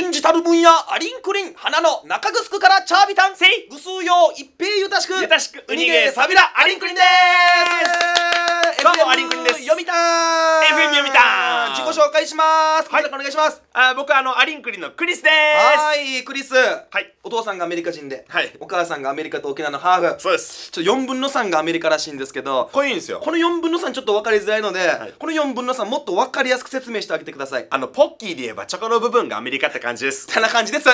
賢治たる分野アリンクリン花の中ぐすくからチャービタンせいぐすうよ一平ゆたしくゆたしくうにげさびらアリンクリンですご紹介します。はい、お願いします。あ、僕あのアリンクリンのクリスです。はい、クリス。はい。お父さんがアメリカ人で、はい。お母さんがアメリカと沖縄のハーフ。そうです。ちょっと4分の3がアメリカらしいんですけど、こいんですよ。この4分の3ちょっと分かりづらいので、はい、この4分の3もっと分かりやすく説明してあげてください。あのポッキーで言えばチョコの部分がアメリカって感じです。ってな感じです。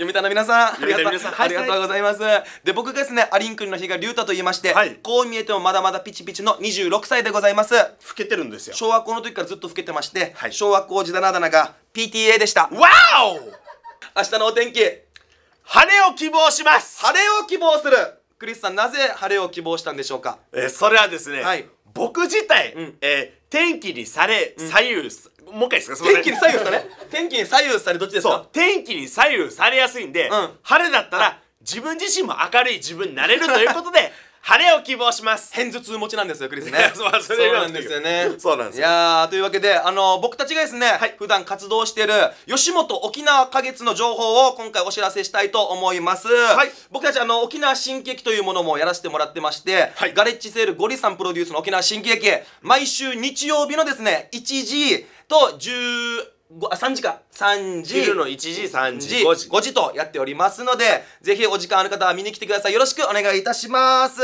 読谷の皆さん読谷の皆さんありがとうございます、で僕がですねアリンくんの日が龍太と言いまして、はい、こう見えてもまだまだピチピチの26歳でございます老けてるんですよ小学校の時からずっと老けてまして、はい、小学校時代のあだが PTA でしたわお明日のお天気晴れを希望します晴れを希望するクリスさんなぜ晴れを希望したんでしょうかえー、それはですね、はい、僕自体、うん、えー、天気にされ左右、うんもう一回ですか天気に左右され天気に左右されどっちですか天気に左右されやすいんで、うん、晴れだったら自分自身も明るい自分になれるということで晴れを希望します偏頭痛持ちなんですよクリスね そうそれなんですよねそうなんですいやというわけであの僕たちがですね、はい、普段活動してる吉本沖縄花月の情報を今回お知らせしたいと思います、はい、僕たちあの沖縄新喜劇というものもやらせてもらってまして、はい、ガレッジセールゴリさんプロデュースの沖縄新喜劇毎週日曜日のですね1時と10あ3時か3時昼の1時3時5時5時とやっておりますのでぜひお時間ある方は見に来てくださいよろしくお願いいたします